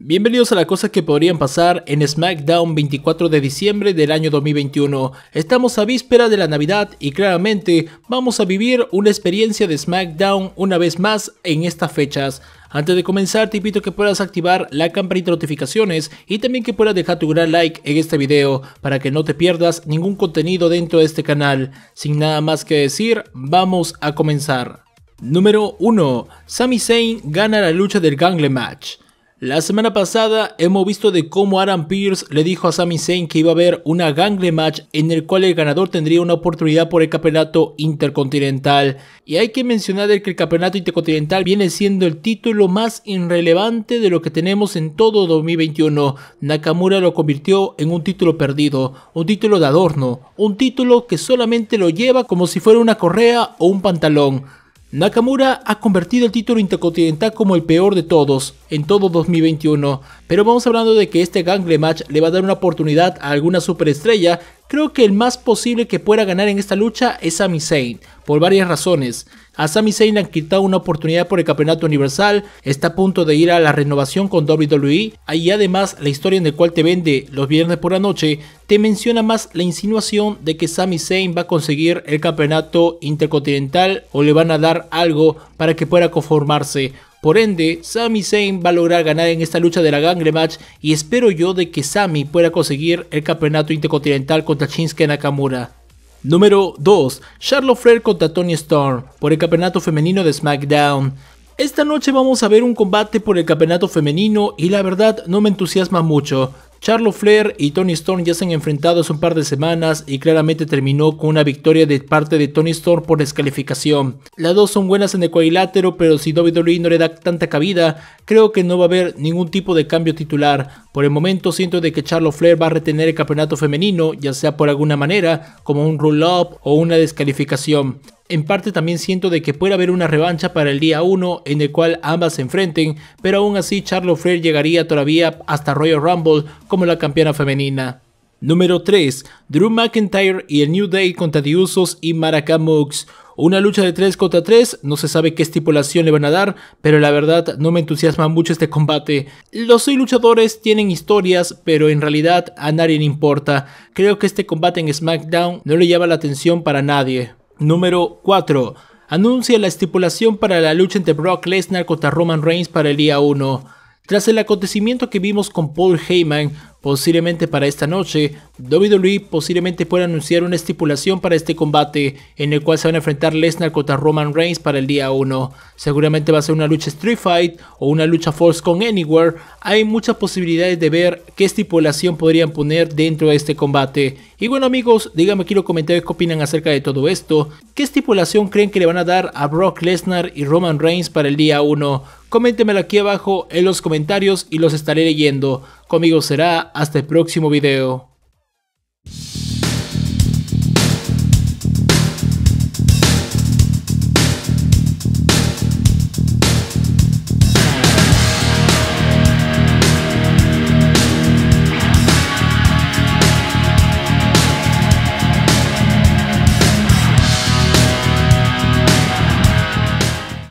Bienvenidos a la cosa que podrían pasar en SmackDown 24 de diciembre del año 2021. Estamos a víspera de la Navidad y claramente vamos a vivir una experiencia de SmackDown una vez más en estas fechas. Antes de comenzar te invito a que puedas activar la campanita de notificaciones y también que puedas dejar tu gran like en este video para que no te pierdas ningún contenido dentro de este canal. Sin nada más que decir, vamos a comenzar. Número 1. Sami Zayn gana la lucha del Gangle Match. La semana pasada hemos visto de cómo Aaron Pierce le dijo a Sami Zayn que iba a haber una gangle match en el cual el ganador tendría una oportunidad por el campeonato intercontinental. Y hay que mencionar que el campeonato intercontinental viene siendo el título más irrelevante de lo que tenemos en todo 2021. Nakamura lo convirtió en un título perdido, un título de adorno, un título que solamente lo lleva como si fuera una correa o un pantalón. Nakamura ha convertido el título intercontinental como el peor de todos en todo 2021, pero vamos hablando de que este gangle match le va a dar una oportunidad a alguna superestrella. Creo que el más posible que pueda ganar en esta lucha es Sami Zayn, por varias razones. A Sami Zayn le han quitado una oportunidad por el Campeonato Universal, está a punto de ir a la renovación con WWE, y además la historia en la cual te vende los viernes por la noche, te menciona más la insinuación de que Sami Zayn va a conseguir el Campeonato Intercontinental o le van a dar algo para que pueda conformarse. Por ende, Sami Zayn va a lograr ganar en esta lucha de la Gangre Match y espero yo de que Sami pueda conseguir el campeonato intercontinental contra Shinsuke Nakamura. Número 2. Charlotte Flair contra Tony Storm por el campeonato femenino de SmackDown. Esta noche vamos a ver un combate por el campeonato femenino y la verdad no me entusiasma mucho. Charlo Flair y Tony Storm ya se han enfrentado hace un par de semanas y claramente terminó con una victoria de parte de Tony Storm por descalificación. Las dos son buenas en el cuadrilátero, pero si WWE no le da tanta cabida, creo que no va a haber ningún tipo de cambio titular. Por el momento siento de que Charlo Flair va a retener el campeonato femenino, ya sea por alguna manera, como un roll-up o una descalificación. En parte también siento de que puede haber una revancha para el día 1 en el cual ambas se enfrenten, pero aún así Charlo Flair llegaría todavía hasta Royal Rumble como la campeona femenina. Número 3. Drew McIntyre y el New Day contra The Usos y Maracamux. Una lucha de 3 contra 3, no se sabe qué estipulación le van a dar, pero la verdad no me entusiasma mucho este combate. Los seis luchadores tienen historias, pero en realidad a nadie le importa. Creo que este combate en SmackDown no le llama la atención para nadie. Número 4. Anuncia la estipulación para la lucha entre Brock Lesnar contra Roman Reigns para el día 1. Tras el acontecimiento que vimos con Paul Heyman, posiblemente para esta noche, WWE posiblemente pueda anunciar una estipulación para este combate, en el cual se van a enfrentar Lesnar contra Roman Reigns para el día 1. Seguramente va a ser una lucha Street Fight o una lucha Force con Anywhere. Hay muchas posibilidades de ver qué estipulación podrían poner dentro de este combate. Y bueno amigos, díganme aquí los comentarios qué opinan acerca de todo esto. ¿Qué estipulación creen que le van a dar a Brock Lesnar y Roman Reigns para el día 1? Coméntemelo aquí abajo en los comentarios y los estaré leyendo. Conmigo será hasta el próximo video.